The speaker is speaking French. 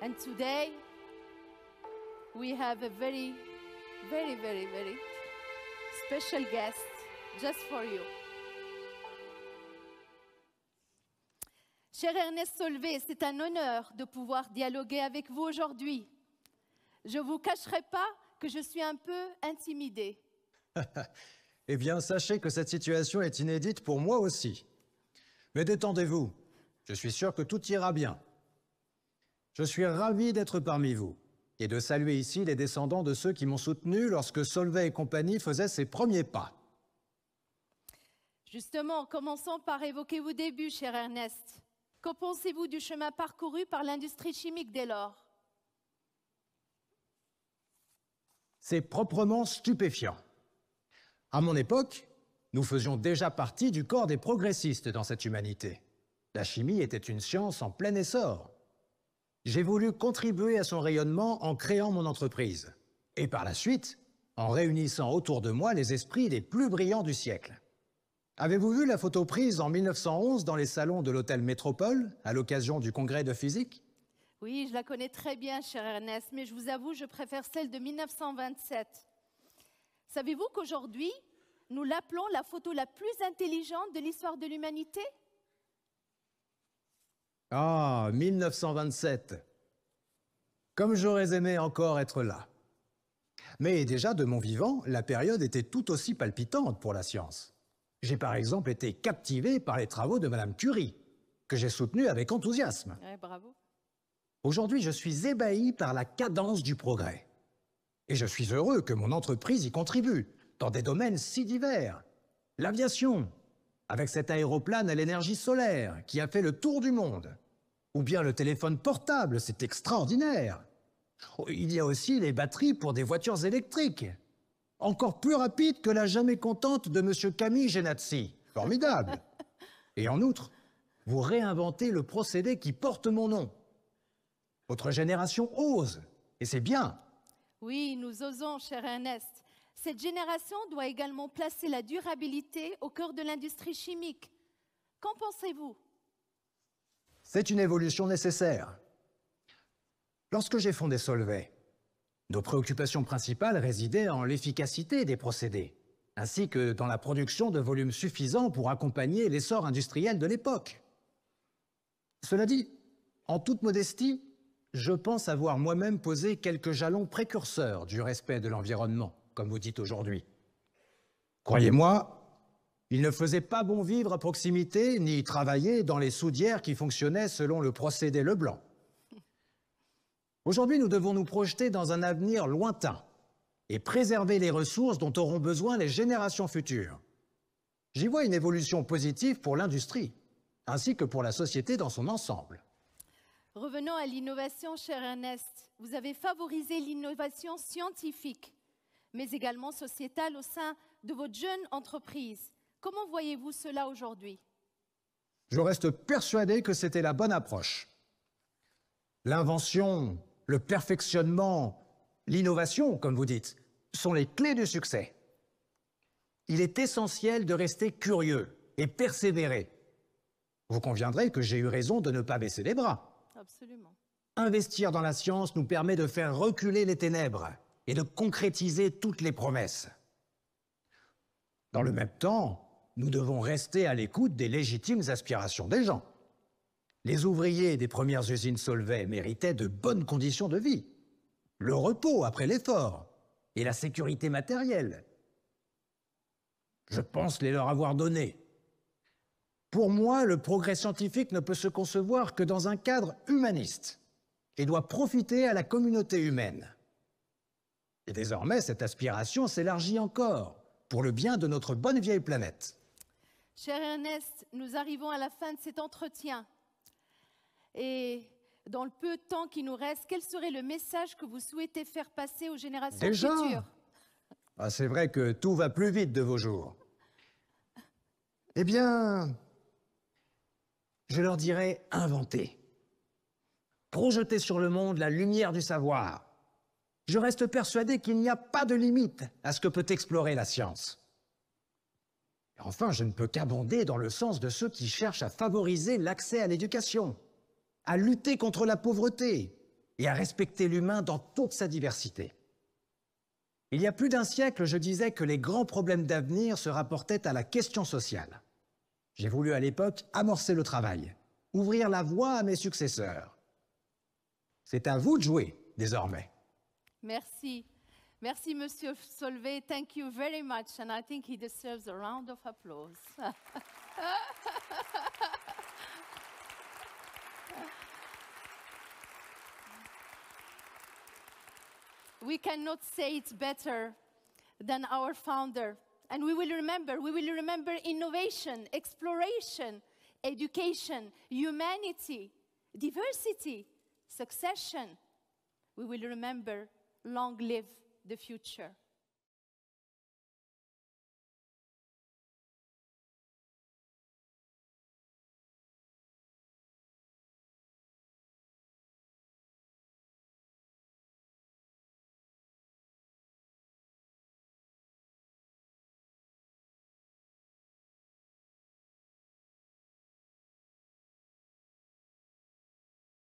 And today, we have a very, very, very, very special guest just for you. Cher Ernest Solvay, c'est un honneur de pouvoir dialoguer avec vous aujourd'hui. Je ne vous cacherai pas que je suis un peu intimidée. eh bien, sachez que cette situation est inédite pour moi aussi. Mais détendez-vous, je suis sûr que tout ira bien. Je suis ravi d'être parmi vous et de saluer ici les descendants de ceux qui m'ont soutenu lorsque Solvay et compagnie faisaient ses premiers pas. Justement, commençons par évoquer vos débuts, cher Ernest. Que pensez-vous du chemin parcouru par l'industrie chimique dès lors C'est proprement stupéfiant. À mon époque, nous faisions déjà partie du corps des progressistes dans cette humanité. La chimie était une science en plein essor j'ai voulu contribuer à son rayonnement en créant mon entreprise, et par la suite, en réunissant autour de moi les esprits les plus brillants du siècle. Avez-vous vu la photo prise en 1911 dans les salons de l'hôtel Métropole, à l'occasion du congrès de physique Oui, je la connais très bien, cher Ernest, mais je vous avoue, je préfère celle de 1927. Savez-vous qu'aujourd'hui, nous l'appelons la photo la plus intelligente de l'histoire de l'humanité ah, 1927. Comme j'aurais aimé encore être là. Mais déjà, de mon vivant, la période était tout aussi palpitante pour la science. J'ai par exemple été captivé par les travaux de Madame Curie, que j'ai soutenus avec enthousiasme. bravo. Aujourd'hui, je suis ébahi par la cadence du progrès. Et je suis heureux que mon entreprise y contribue, dans des domaines si divers. L'aviation, avec cet aéroplane à l'énergie solaire qui a fait le tour du monde. Ou bien le téléphone portable, c'est extraordinaire. Oh, il y a aussi les batteries pour des voitures électriques. Encore plus rapide que la jamais contente de M. Camille Genazzi. Formidable. Et en outre, vous réinventez le procédé qui porte mon nom. Votre génération ose, et c'est bien. Oui, nous osons, cher Ernest. Cette génération doit également placer la durabilité au cœur de l'industrie chimique. Qu'en pensez-vous C'est une évolution nécessaire. Lorsque j'ai fondé Solvay, nos préoccupations principales résidaient en l'efficacité des procédés, ainsi que dans la production de volumes suffisants pour accompagner l'essor industriel de l'époque. Cela dit, en toute modestie, je pense avoir moi-même posé quelques jalons précurseurs du respect de l'environnement comme vous dites aujourd'hui. Croyez-moi, il ne faisait pas bon vivre à proximité, ni travailler dans les soudières qui fonctionnaient selon le procédé Leblanc. Aujourd'hui, nous devons nous projeter dans un avenir lointain et préserver les ressources dont auront besoin les générations futures. J'y vois une évolution positive pour l'industrie, ainsi que pour la société dans son ensemble. Revenons à l'innovation, cher Ernest. Vous avez favorisé l'innovation scientifique mais également sociétale au sein de votre jeune entreprise. Comment voyez-vous cela aujourd'hui Je reste persuadé que c'était la bonne approche. L'invention, le perfectionnement, l'innovation, comme vous dites, sont les clés du succès. Il est essentiel de rester curieux et persévérer. Vous conviendrez que j'ai eu raison de ne pas baisser les bras. Absolument. Investir dans la science nous permet de faire reculer les ténèbres et de concrétiser toutes les promesses. Dans le même temps, nous devons rester à l'écoute des légitimes aspirations des gens. Les ouvriers des premières usines Solvay méritaient de bonnes conditions de vie, le repos après l'effort et la sécurité matérielle. Je pense les leur avoir données. Pour moi, le progrès scientifique ne peut se concevoir que dans un cadre humaniste et doit profiter à la communauté humaine. Et désormais, cette aspiration s'élargit encore pour le bien de notre bonne vieille planète. Cher Ernest, nous arrivons à la fin de cet entretien. Et dans le peu de temps qui nous reste, quel serait le message que vous souhaitez faire passer aux générations futures ah, C'est vrai que tout va plus vite de vos jours. Eh bien, je leur dirais inventer. Projeter sur le monde la lumière du savoir je reste persuadé qu'il n'y a pas de limite à ce que peut explorer la science. enfin, je ne peux qu'abonder dans le sens de ceux qui cherchent à favoriser l'accès à l'éducation, à lutter contre la pauvreté et à respecter l'humain dans toute sa diversité. Il y a plus d'un siècle, je disais que les grands problèmes d'avenir se rapportaient à la question sociale. J'ai voulu à l'époque amorcer le travail, ouvrir la voie à mes successeurs. C'est à vous de jouer désormais. Merci. Merci, Monsieur Solvay. Thank you very much. And I think he deserves a round of applause. we cannot say it's better than our founder. And we will remember, we will remember innovation, exploration, education, humanity, diversity, succession. We will remember long live the future.